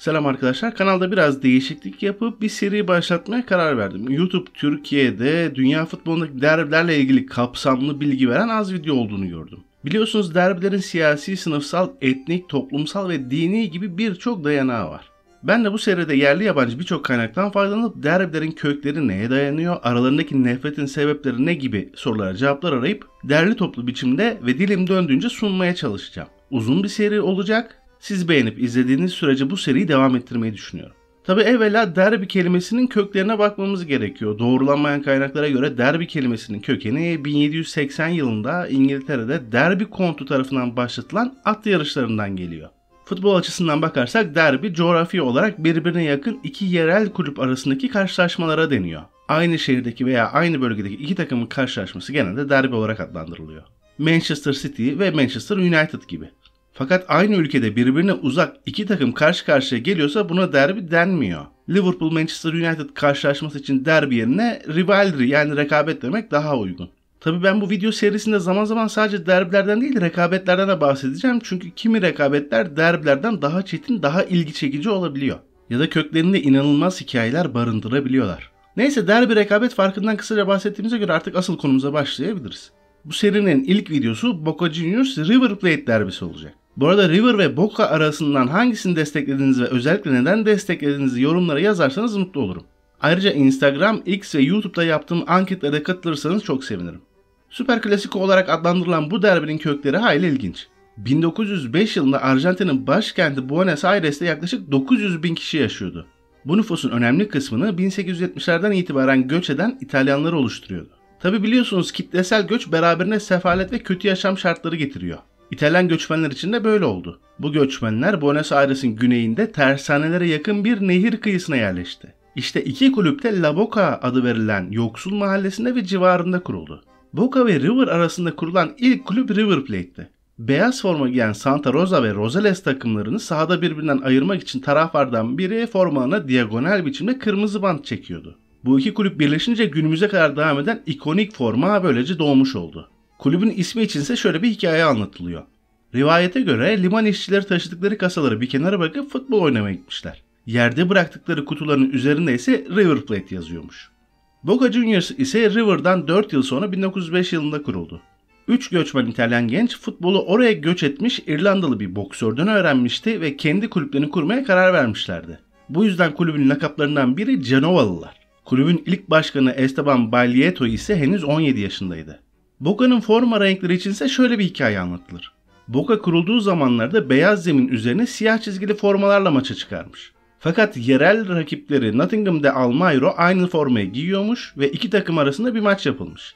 Selam arkadaşlar. Kanalda biraz değişiklik yapıp bir seri başlatmaya karar verdim. YouTube Türkiye'de dünya futbolundaki derbilerle ilgili kapsamlı bilgi veren az video olduğunu gördüm. Biliyorsunuz derbilerin siyasi, sınıfsal, etnik, toplumsal ve dini gibi birçok dayanağı var. Ben de bu seride yerli yabancı birçok kaynaktan faydalanıp derbilerin kökleri neye dayanıyor, aralarındaki nefretin sebepleri ne gibi sorulara cevaplar arayıp derli toplu biçimde ve dilim döndüğünce sunmaya çalışacağım. Uzun bir seri olacak siz beğenip izlediğiniz sürece bu seriyi devam ettirmeyi düşünüyorum. Tabi evvela derbi kelimesinin köklerine bakmamız gerekiyor. Doğrulanmayan kaynaklara göre derbi kelimesinin kökeni 1780 yılında İngiltere'de derbi kontu tarafından başlatılan at yarışlarından geliyor. Futbol açısından bakarsak derbi coğrafi olarak birbirine yakın iki yerel kulüp arasındaki karşılaşmalara deniyor. Aynı şehirdeki veya aynı bölgedeki iki takımın karşılaşması genelde derbi olarak adlandırılıyor. Manchester City ve Manchester United gibi. Fakat aynı ülkede birbirine uzak iki takım karşı karşıya geliyorsa buna derbi denmiyor. Liverpool Manchester United karşılaşması için derbi yerine rivalry yani rekabet demek daha uygun. Tabi ben bu video serisinde zaman zaman sadece derbilerden değil rekabetlerden de bahsedeceğim. Çünkü kimi rekabetler derbilerden daha çetin, daha ilgi çekici olabiliyor. Ya da köklerinde inanılmaz hikayeler barındırabiliyorlar. Neyse derbi rekabet farkından kısaca bahsettiğimize göre artık asıl konumuza başlayabiliriz. Bu serinin ilk videosu Boca Juniors River Plate derbisi olacak. Bu arada River ve Boca arasından hangisini desteklediniz ve özellikle neden desteklediğinizi yorumlara yazarsanız mutlu olurum. Ayrıca Instagram, X ve YouTube'da yaptığım anketlere katılırsanız çok sevinirim. Süper Klasiko olarak adlandırılan bu derbinin kökleri hayli ilginç. 1905 yılında Arjantin'in başkenti Buenos Aires'te yaklaşık 900 bin kişi yaşıyordu. Bu nüfusun önemli kısmını 1870'lerden itibaren göç eden İtalyanları oluşturuyordu. Tabi biliyorsunuz kitlesel göç beraberine sefalet ve kötü yaşam şartları getiriyor. İtalyan göçmenler için de böyle oldu. Bu göçmenler Buenos Aires'in güneyinde tersanelere yakın bir nehir kıyısına yerleşti. İşte iki kulüpte La Boca adı verilen yoksul mahallesinde ve civarında kuruldu. Boca ve River arasında kurulan ilk kulüp River Plate'ti. Beyaz forma giyen Santa Rosa ve Rosales takımlarını sahada birbirinden ayırmak için taraflardan biri formalarına diagonal biçimde kırmızı bant çekiyordu. Bu iki kulüp birleşince günümüze kadar devam eden ikonik forma böylece doğmuş oldu. Kulübün ismi içinse şöyle bir hikaye anlatılıyor. Rivayete göre liman işçileri taşıdıkları kasaları bir kenara bırakıp futbol oynamaya gitmişler. Yerde bıraktıkları kutuların üzerinde ise River Plate yazıyormuş. Boca Juniors ise River'dan 4 yıl sonra 1905 yılında kuruldu. 3 göçmen İtalyan genç futbolu oraya göç etmiş İrlandalı bir boksörden öğrenmişti ve kendi kulüplerini kurmaya karar vermişlerdi. Bu yüzden kulübün lakaplarından biri Genovalılar. Kulübün ilk başkanı Esteban Baglietto ise henüz 17 yaşındaydı. Boga'nın forma renkleri için ise şöyle bir hikaye anlatılır. Boga kurulduğu zamanlarda beyaz zemin üzerine siyah çizgili formalarla maça çıkarmış. Fakat yerel rakipleri Nottingham'da Almairo aynı formayı giyiyormuş ve iki takım arasında bir maç yapılmış.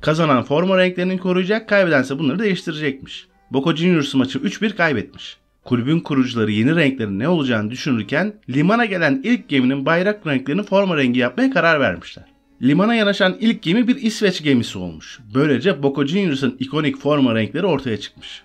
Kazanan forma renklerini koruyacak, kaybedense bunları değiştirecekmiş. Boca Juniors maçı 3-1 kaybetmiş. Kulübün kurucuları yeni renklerin ne olacağını düşünürken limana gelen ilk geminin bayrak renklerini forma rengi yapmaya karar vermişler. Limana yanaşan ilk gemi bir İsveç gemisi olmuş. Böylece Boca Juniors'ın ikonik forma renkleri ortaya çıkmış.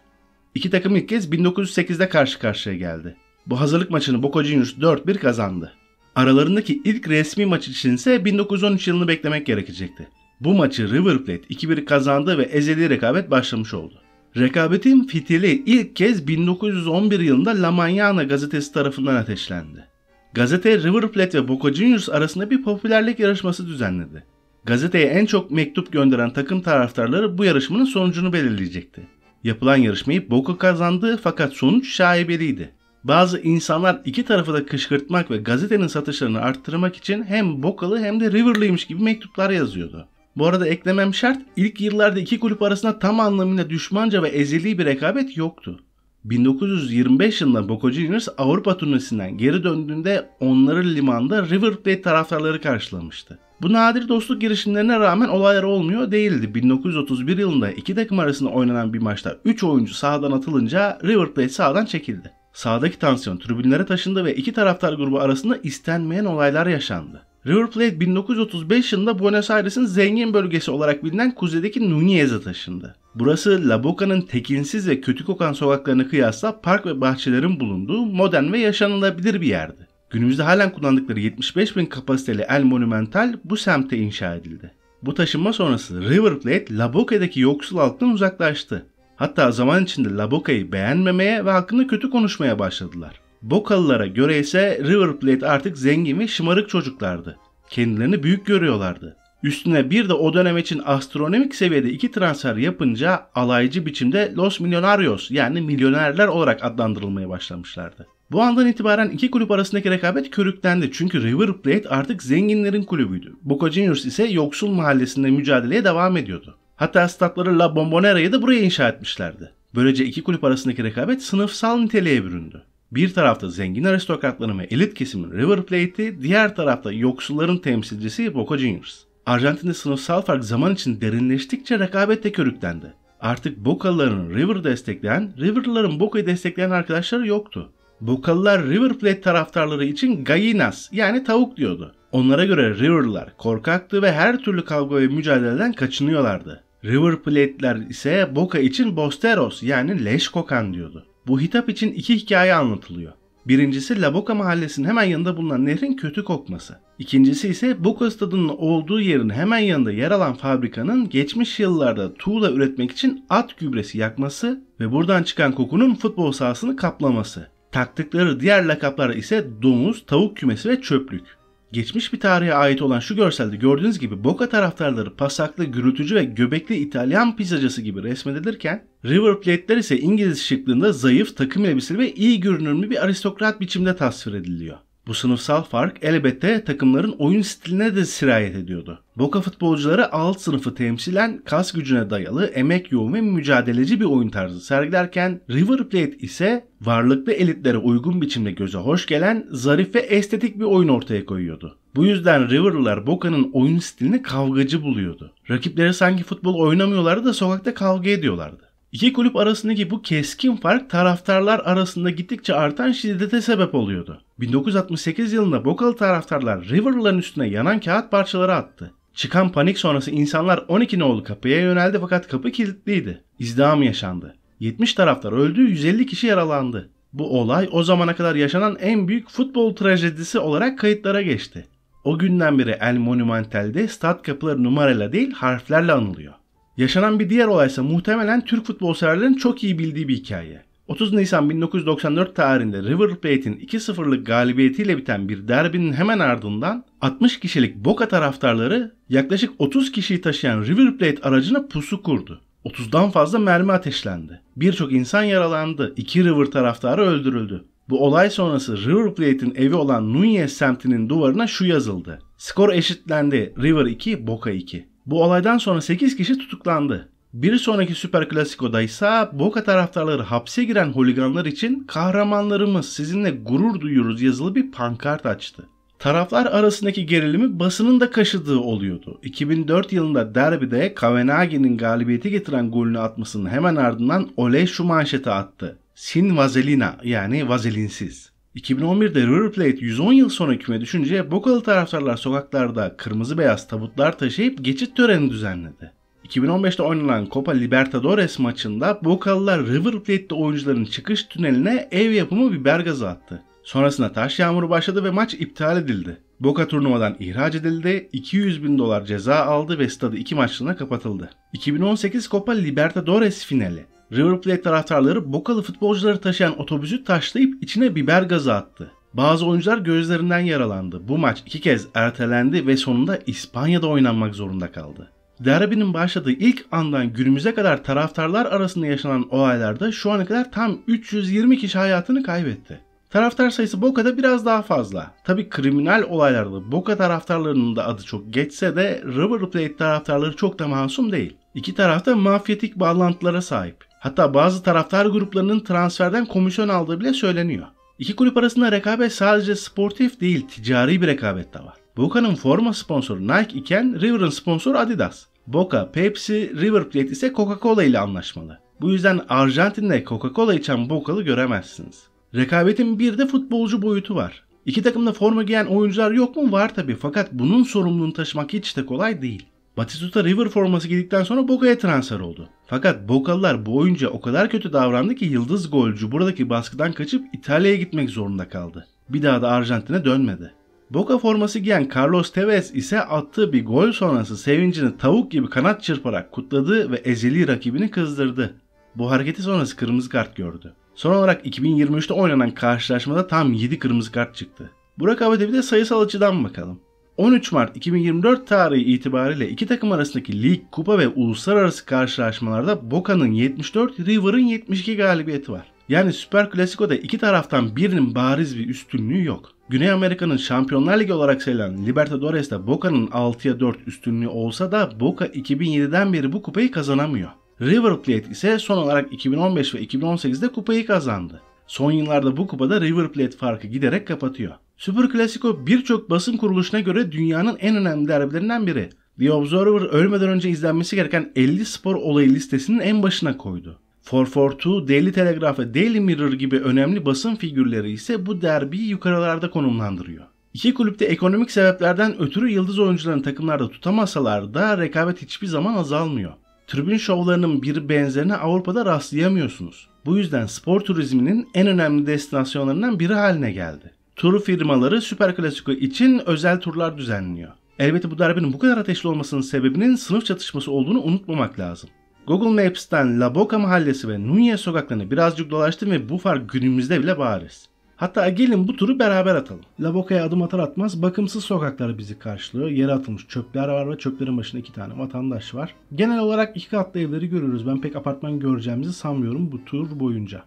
İki takım ilk kez 1908'de karşı karşıya geldi. Bu hazırlık maçını Boca Juniors 4-1 kazandı. Aralarındaki ilk resmi maç için ise 1913 yılını beklemek gerekecekti. Bu maçı River Plate 2-1 kazandı ve ezeli rekabet başlamış oldu. Rekabetin fitili ilk kez 1911 yılında La Mañana gazetesi tarafından ateşlendi. Gazete River Plate ve Boca Juniors arasında bir popülerlik yarışması düzenledi. Gazeteye en çok mektup gönderen takım taraftarları bu yarışmanın sonucunu belirleyecekti. Yapılan yarışmayı Boca kazandı fakat sonuç şaibeliydi. Bazı insanlar iki tarafı da kışkırtmak ve gazetenin satışlarını arttırmak için hem Boca'lı hem de River'lıymış gibi mektuplar yazıyordu. Bu arada eklemem şart, ilk yıllarda iki kulüp arasında tam anlamıyla düşmanca ve ezeli bir rekabet yoktu. 1925 yılında Boca Juniors Avrupa turnesinden geri döndüğünde onları limanda River Plate taraftarları karşılamıştı. Bu nadir dostluk girişimlerine rağmen olaylar olmuyor değildi. 1931 yılında iki takım arasında oynanan bir maçta 3 oyuncu sahadan atılınca River Plate sahadan çekildi. Sağdaki tansiyon tribünlere taşındı ve iki taraftar grubu arasında istenmeyen olaylar yaşandı. River Plate 1935 yılında Buenos Aires'in zengin bölgesi olarak bilinen kuzeydeki Nunez'e taşındı. Burası La Boca'nın tekinsiz ve kötü kokan sokaklarına kıyasla park ve bahçelerin bulunduğu modern ve yaşanılabilir bir yerdi. Günümüzde halen kullandıkları 75 bin kapasiteli El Monumental bu semte inşa edildi. Bu taşınma sonrası River Plate La Boca'daki yoksul halktan uzaklaştı. Hatta zaman içinde La Boca'yı beğenmemeye ve hakkında kötü konuşmaya başladılar. Bokalılara göre ise River Plate artık zengin ve şımarık çocuklardı. Kendilerini büyük görüyorlardı. Üstüne bir de o dönem için astronomik seviyede iki transfer yapınca alaycı biçimde Los Millonarios yani milyonerler olarak adlandırılmaya başlamışlardı. Bu andan itibaren iki kulüp arasındaki rekabet körüklendi çünkü River Plate artık zenginlerin kulübüydü. Boca Juniors ise yoksul mahallesinde mücadeleye devam ediyordu. Hatta statları La Bombonera'yı da buraya inşa etmişlerdi. Böylece iki kulüp arasındaki rekabet sınıfsal niteliğe büründü. Bir tarafta zengin aristokratların ve elit kesimin River Plate'i, diğer tarafta yoksulların temsilcisi Boca Juniors. Arjantin'de sınıfsal fark zaman için derinleştikçe rekabet de körüklendi. Artık Bocalıların River'ı destekleyen, River'ların Boca'yı destekleyen arkadaşları yoktu. Bocalılar River Plate taraftarları için gallinas yani tavuk diyordu. Onlara göre River'lar korkaktı ve her türlü kavga ve mücadeleden kaçınıyorlardı. River Plate'ler ise Boca için Bosteros yani leş kokan diyordu. Bu hitap için iki hikaye anlatılıyor. Birincisi Laboka mahallesinin hemen yanında bulunan nehrin kötü kokması. İkincisi ise Boka stadının olduğu yerin hemen yanında yer alan fabrikanın geçmiş yıllarda tuğla üretmek için at gübresi yakması ve buradan çıkan kokunun futbol sahasını kaplaması. Taktıkları diğer lakaplar ise domuz, tavuk kümesi ve çöplük. Geçmiş bir tarihe ait olan şu görselde gördüğünüz gibi Boca taraftarları pasaklı, gürültücü ve göbekli İtalyan pizzacısı gibi resmedilirken River Plate'ler ise İngiliz şıklığında zayıf, takım elbiseli ve iyi görünümlü bir aristokrat biçimde tasvir ediliyor. Bu sınıfsal fark elbette takımların oyun stiline de sirayet ediyordu. Boca futbolcuları alt sınıfı temsilen kas gücüne dayalı, emek yoğun ve mücadeleci bir oyun tarzı sergilerken River Plate ise varlıklı elitlere uygun biçimde göze hoş gelen zarif ve estetik bir oyun ortaya koyuyordu. Bu yüzden River'lılar Boca'nın oyun stilini kavgacı buluyordu. Rakipleri sanki futbol oynamıyorlardı da sokakta kavga ediyorlardı. İki kulüp arasındaki bu keskin fark taraftarlar arasında gittikçe artan şiddete sebep oluyordu. 1968 yılında Bokalı taraftarlar River'ların üstüne yanan kağıt parçaları attı. Çıkan panik sonrası insanlar 12 nolu kapıya yöneldi fakat kapı kilitliydi. İzdiham yaşandı. 70 taraftar öldü, 150 kişi yaralandı. Bu olay o zamana kadar yaşanan en büyük futbol trajedisi olarak kayıtlara geçti. O günden beri El Monumental'de stat kapıları numarayla değil harflerle anılıyor. Yaşanan bir diğer olaysa muhtemelen Türk futbol severlerin çok iyi bildiği bir hikaye. 30 Nisan 1994 tarihinde River Plate'in 2-0'lık galibiyetiyle biten bir derbinin hemen ardından 60 kişilik Boca taraftarları yaklaşık 30 kişiyi taşıyan River Plate aracına pusu kurdu. 30'dan fazla mermi ateşlendi. Birçok insan yaralandı. İki River taraftarı öldürüldü. Bu olay sonrası River Plate'in evi olan Nunez semtinin duvarına şu yazıldı. Skor eşitlendi. River 2, Boca 2. Bu olaydan sonra 8 kişi tutuklandı. Bir sonraki Süper Klasiko'da ise Boca taraftarları hapse giren holiganlar için kahramanlarımız sizinle gurur duyuyoruz yazılı bir pankart açtı. Taraflar arasındaki gerilimi basının da kaşıdığı oluyordu. 2004 yılında derbide Kavenagi'nin galibiyeti getiren golünü atmasının hemen ardından Ole şu manşeti attı. Sin vazelina yani vazelinsiz. 2011'de River Plate 110 yıl sonra küme düşünce Bokalı taraftarlar sokaklarda kırmızı beyaz tabutlar taşıyıp geçit töreni düzenledi. 2015'te oynanan Copa Libertadores maçında Bokalılar River Plate'de oyuncuların çıkış tüneline ev yapımı biber gazı attı. Sonrasında taş yağmuru başladı ve maç iptal edildi. Boca turnuvadan ihraç edildi, 200 bin dolar ceza aldı ve stadı iki maçlığına kapatıldı. 2018 Copa Libertadores finali. River Plate taraftarları Bokalı futbolcuları taşıyan otobüsü taşlayıp içine biber gazı attı. Bazı oyuncular gözlerinden yaralandı. Bu maç iki kez ertelendi ve sonunda İspanya'da oynanmak zorunda kaldı. Derbinin başladığı ilk andan günümüze kadar taraftarlar arasında yaşanan olaylarda şu ana kadar tam 320 kişi hayatını kaybetti. Taraftar sayısı Boca'da biraz daha fazla. Tabi kriminal olaylarda Boca taraftarlarının da adı çok geçse de River Plate taraftarları çok da masum değil. İki tarafta mafyatik bağlantılara sahip. Hatta bazı taraftar gruplarının transferden komisyon aldığı bile söyleniyor. İki kulüp arasında rekabet sadece sportif değil ticari bir rekabet de var. Boca'nın forma sponsoru Nike iken River'ın sponsoru Adidas. Boca, Pepsi, River Plate ise Coca-Cola ile anlaşmalı. Bu yüzden Arjantin'de Coca-Cola içen Boca'lı göremezsiniz. Rekabetin bir de futbolcu boyutu var. İki takımda forma giyen oyuncular yok mu? Var tabi fakat bunun sorumluluğunu taşımak hiç de kolay değil. Batistuta River forması giydikten sonra Boga'ya transfer oldu. Fakat Bogalılar bu oyuncuya o kadar kötü davrandı ki yıldız golcü buradaki baskıdan kaçıp İtalya'ya gitmek zorunda kaldı. Bir daha da Arjantin'e dönmedi. Boca forması giyen Carlos Tevez ise attığı bir gol sonrası sevincini tavuk gibi kanat çırparak kutladı ve ezeli rakibini kızdırdı. Bu hareketi sonrası kırmızı kart gördü. Son olarak 2023'te oynanan karşılaşmada tam 7 kırmızı kart çıktı. Burak Abadevi de sayısal açıdan bakalım. 13 Mart 2024 tarihi itibariyle iki takım arasındaki lig, kupa ve uluslararası karşılaşmalarda Boca'nın 74, River'ın 72 galibiyeti var. Yani Süper Klasiko'da iki taraftan birinin bariz bir üstünlüğü yok. Güney Amerika'nın Şampiyonlar Ligi olarak sayılan Libertadores'te Boca'nın 6'ya 4 üstünlüğü olsa da Boca 2007'den beri bu kupayı kazanamıyor. River Plate ise son olarak 2015 ve 2018'de kupayı kazandı. Son yıllarda bu kupada River Plate farkı giderek kapatıyor. Super Klasiko birçok basın kuruluşuna göre dünyanın en önemli derbilerinden biri. The Observer ölmeden önce izlenmesi gereken 50 spor olayı listesinin en başına koydu. 442, Daily Telegraph ve Daily Mirror gibi önemli basın figürleri ise bu derbiyi yukarılarda konumlandırıyor. İki kulüpte ekonomik sebeplerden ötürü yıldız oyuncularını takımlarda tutamasalar da rekabet hiçbir zaman azalmıyor. Tribün şovlarının bir benzerine Avrupa'da rastlayamıyorsunuz. Bu yüzden spor turizminin en önemli destinasyonlarından biri haline geldi. Turu firmaları Süper Klasiko için özel turlar düzenliyor. Elbette bu darbenin bu kadar ateşli olmasının sebebinin sınıf çatışması olduğunu unutmamak lazım. Google Maps'ten La Boca Mahallesi ve Nunez sokaklarını birazcık dolaştım ve bu fark günümüzde bile bariz. Hatta gelin bu turu beraber atalım. Lavoka'ya adım atar atmaz bakımsız sokakları bizi karşılıyor. Yere atılmış çöpler var ve çöplerin başında iki tane vatandaş var. Genel olarak iki katlı evleri görüyoruz. Ben pek apartman göreceğimizi sanmıyorum bu tur boyunca.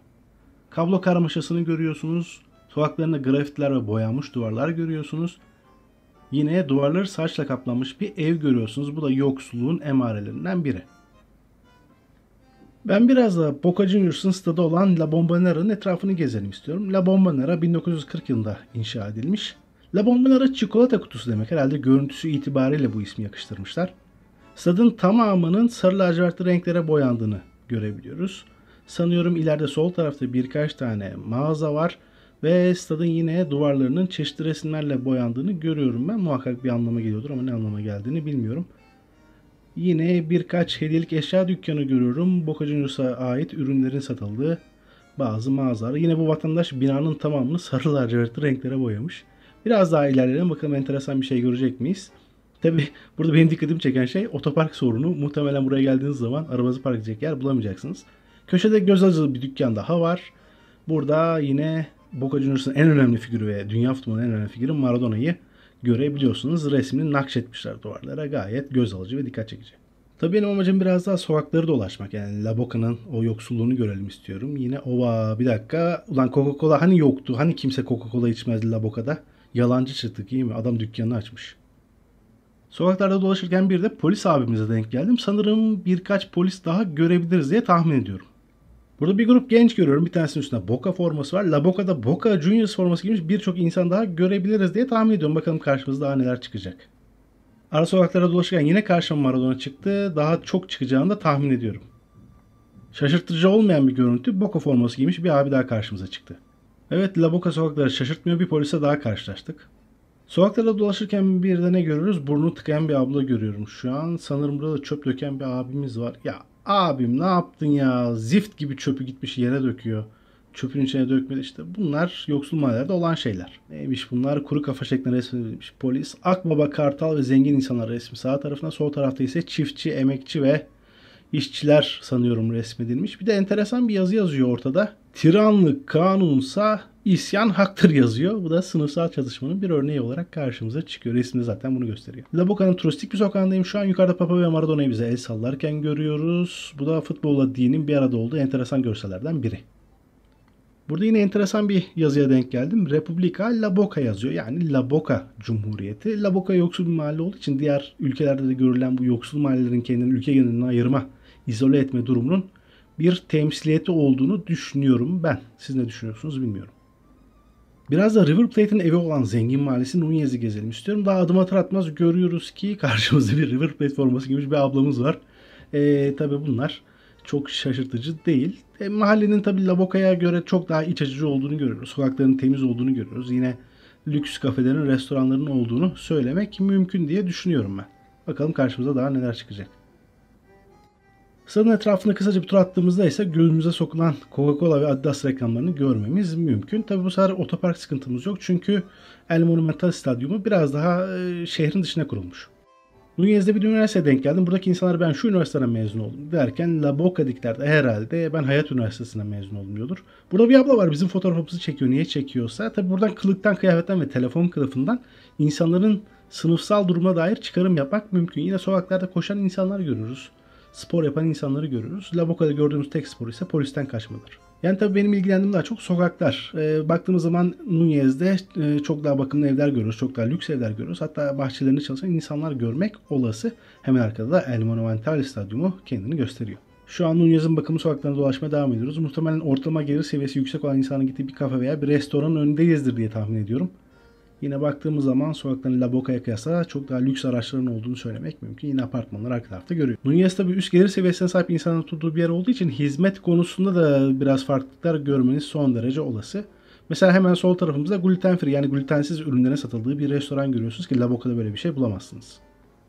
Kablo karmaşasını görüyorsunuz. Sokaklarında grafitler ve boyanmış duvarlar görüyorsunuz. Yine duvarları saçla kaplanmış bir ev görüyorsunuz. Bu da yoksulluğun emarelerinden biri. Ben biraz da Boca Juniors'ın stadı olan La Bombonera'nın etrafını gezelim istiyorum. La Bombonera 1940 yılında inşa edilmiş. La Bombonera çikolata kutusu demek. Herhalde görüntüsü itibariyle bu ismi yakıştırmışlar. Stadın tamamının sarı lacivertli renklere boyandığını görebiliyoruz. Sanıyorum ileride sol tarafta birkaç tane mağaza var ve stadın yine duvarlarının çeşitli resimlerle boyandığını görüyorum ben. Muhakkak bir anlama geliyordur ama ne anlama geldiğini bilmiyorum. Yine birkaç hediyelik eşya dükkanı görüyorum. Boca Juniors'a ait ürünlerin satıldığı bazı mağazalar. Yine bu vatandaş binanın tamamını sarı lacivertli renklere boyamış. Biraz daha ilerleyelim bakalım enteresan bir şey görecek miyiz? Tabi burada benim dikkatimi çeken şey otopark sorunu. Muhtemelen buraya geldiğiniz zaman arabanızı park edecek yer bulamayacaksınız. Köşede göz acılı bir dükkan daha var. Burada yine Boca Juniors'ın en önemli figürü ve dünya futbolunun en önemli figürü Maradona'yı görebiliyorsunuz. Resmini nakşetmişler duvarlara. Gayet göz alıcı ve dikkat çekici. Tabii benim amacım biraz daha sokakları dolaşmak. Yani Laboka'nın o yoksulluğunu görelim istiyorum. Yine ova bir dakika. Ulan Coca-Cola hani yoktu? Hani kimse Coca-Cola içmezdi Laboka'da. Yalancı çıktık iyi mi? Adam dükkanını açmış. Sokaklarda dolaşırken bir de polis abimize denk geldim. Sanırım birkaç polis daha görebiliriz diye tahmin ediyorum. Burada bir grup genç görüyorum. Bir tanesinin üstünde Boca forması var. La Boca'da Boca Juniors forması giymiş birçok insan daha görebiliriz diye tahmin ediyorum. Bakalım karşımızda daha neler çıkacak. Ara sokaklara dolaşırken yine karşıma Maradona çıktı. Daha çok çıkacağını da tahmin ediyorum. Şaşırtıcı olmayan bir görüntü Boca forması giymiş bir abi daha karşımıza çıktı. Evet La Boca sokakları şaşırtmıyor bir polise daha karşılaştık. Sokaklarda dolaşırken bir de ne görüyoruz? Burnu tıkayan bir abla görüyorum şu an. Sanırım burada çöp döken bir abimiz var. Ya Abim ne yaptın ya? Zift gibi çöpü gitmiş yere döküyor. Çöpün içine dökmedi işte. Bunlar yoksul mahallelerde olan şeyler. Neymiş bunlar? Kuru kafa şeklinde resmedilmiş polis. Akbaba, kartal ve zengin insanlar resmi sağ tarafında Sol tarafta ise çiftçi, emekçi ve işçiler sanıyorum resmedilmiş. Bir de enteresan bir yazı yazıyor ortada. Tiranlık kanunsa isyan haktır yazıyor. Bu da sınıfsal çalışmanın bir örneği olarak karşımıza çıkıyor. Resimde zaten bunu gösteriyor. La Boca'nın turistik bir sokağındayım. Şu an yukarıda Papa ve Maradona'yı bize el sallarken görüyoruz. Bu da futbolla dinin bir arada olduğu enteresan görsellerden biri. Burada yine enteresan bir yazıya denk geldim. Republika La Boca yazıyor. Yani La Boca Cumhuriyeti. La Boca yoksul bir mahalle olduğu için diğer ülkelerde de görülen bu yoksul mahallelerin kendini ülke genelinden ayırma, izole etme durumunun bir temsiliyeti olduğunu düşünüyorum ben. Siz ne düşünüyorsunuz bilmiyorum. Biraz da River Plate'in evi olan zengin mahallesi Nunez'i gezelim istiyorum. Daha adım atar atmaz görüyoruz ki karşımızda bir River Plate forması gibi bir ablamız var. E, tabii bunlar çok şaşırtıcı değil. E, mahallenin tabii La Boca'ya göre çok daha iç açıcı olduğunu görüyoruz. Sokakların temiz olduğunu görüyoruz. Yine lüks kafelerin, restoranların olduğunu söylemek mümkün diye düşünüyorum ben. Bakalım karşımıza daha neler çıkacak. Sarın etrafında kısaca bir tur attığımızda ise gözümüze sokulan Coca-Cola ve Adidas reklamlarını görmemiz mümkün. Tabi bu sefer otopark sıkıntımız yok çünkü El Monumental Stadyumu biraz daha e, şehrin dışına kurulmuş. Nunez'de bir üniversiteye denk geldim. Buradaki insanlar ben şu üniversiteden mezun oldum derken La Boca diklerde herhalde ben Hayat üniversitesinden mezun oldum diyordur. Burada bir abla var bizim fotoğrafımızı çekiyor. Niye çekiyorsa. Tabi buradan kılıktan, kıyafetten ve telefon kılıfından insanların sınıfsal duruma dair çıkarım yapmak mümkün. Yine sokaklarda koşan insanlar görürüz spor yapan insanları görüyoruz. Lavoka'da gördüğümüz tek spor ise polisten kaçmadır. Yani tabii benim ilgilendiğim daha çok sokaklar. E, baktığımız zaman Nunez'de e, çok daha bakımlı evler görüyoruz. Çok daha lüks evler görüyoruz. Hatta bahçelerinde çalışan insanlar görmek olası. Hemen arkada da El Monumental Stadyumu kendini gösteriyor. Şu an Nunez'in bakımı sokaklarında dolaşmaya devam ediyoruz. Muhtemelen ortalama gelir seviyesi yüksek olan insanın gittiği bir kafe veya bir restoranın önündeyizdir diye tahmin ediyorum. Yine baktığımız zaman sokakların La Boca'ya kıyasla çok daha lüks araçların olduğunu söylemek mümkün. Yine apartmanlar arka tarafta görüyor. Nunez tabi üst gelir seviyesine sahip insanın tuttuğu bir yer olduğu için hizmet konusunda da biraz farklılıklar görmeniz son derece olası. Mesela hemen sol tarafımızda gluten free yani glutensiz ürünlerin satıldığı bir restoran görüyorsunuz ki La Boca'da böyle bir şey bulamazsınız.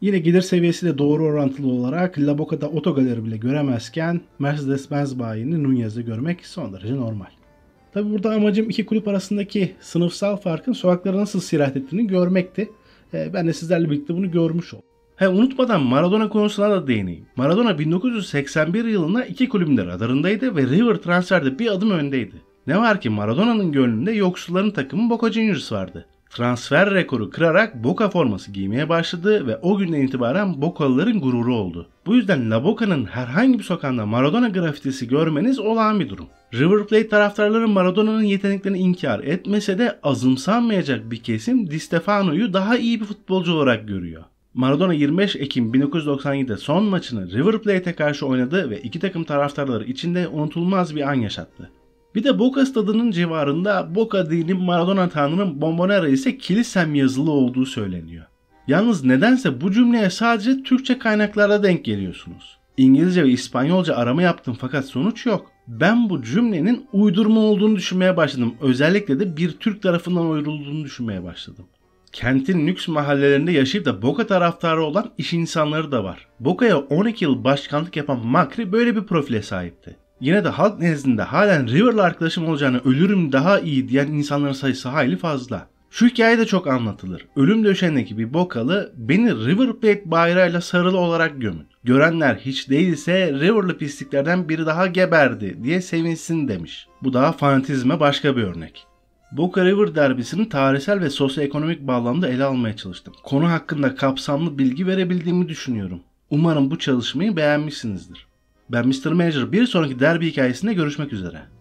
Yine gelir seviyesi de doğru orantılı olarak La Boca'da otogaleri bile göremezken Mercedes-Benz bayini Nunez'de görmek son derece normal. Tabi burada amacım iki kulüp arasındaki sınıfsal farkın sokaklara nasıl sirayet ettiğini görmekti. E, ben de sizlerle birlikte bunu görmüş oldum. He unutmadan Maradona konusuna da değineyim. Maradona 1981 yılında iki kulübün radarındaydı ve River transferde bir adım öndeydi. Ne var ki Maradona'nın gönlünde yoksulların takımı Boca Juniors vardı transfer rekoru kırarak Boca forması giymeye başladı ve o günden itibaren Bocalıların gururu oldu. Bu yüzden La Boca'nın herhangi bir sokağında Maradona grafitisi görmeniz olağan bir durum. River Plate taraftarları Maradona'nın yeteneklerini inkar etmese de azımsanmayacak bir kesim Di Stefano'yu daha iyi bir futbolcu olarak görüyor. Maradona 25 Ekim 1997'de son maçını River Plate'e karşı oynadı ve iki takım taraftarları içinde unutulmaz bir an yaşattı. Bir de Boca stadının civarında Boca dinin Maradona tanrının Bombonera ise kilisem yazılı olduğu söyleniyor. Yalnız nedense bu cümleye sadece Türkçe kaynaklarda denk geliyorsunuz. İngilizce ve İspanyolca arama yaptım fakat sonuç yok. Ben bu cümlenin uydurma olduğunu düşünmeye başladım. Özellikle de bir Türk tarafından uydurulduğunu düşünmeye başladım. Kentin lüks mahallelerinde yaşayıp da Boca taraftarı olan iş insanları da var. Boca'ya 12 yıl başkanlık yapan Makri böyle bir profile sahipti yine de halk nezdinde halen River'la arkadaşım olacağını ölürüm daha iyi diyen insanların sayısı hayli fazla. Şu hikaye de çok anlatılır. Ölüm döşeğindeki bir bokalı beni Riverplate bayrağıyla sarılı olarak gömün. Görenler hiç değilse River'lı pisliklerden biri daha geberdi diye sevinsin demiş. Bu daha fanatizme başka bir örnek. Boca River derbisini tarihsel ve sosyoekonomik bağlamda ele almaya çalıştım. Konu hakkında kapsamlı bilgi verebildiğimi düşünüyorum. Umarım bu çalışmayı beğenmişsinizdir. Ben Mr. Manager bir sonraki derbi hikayesinde görüşmek üzere.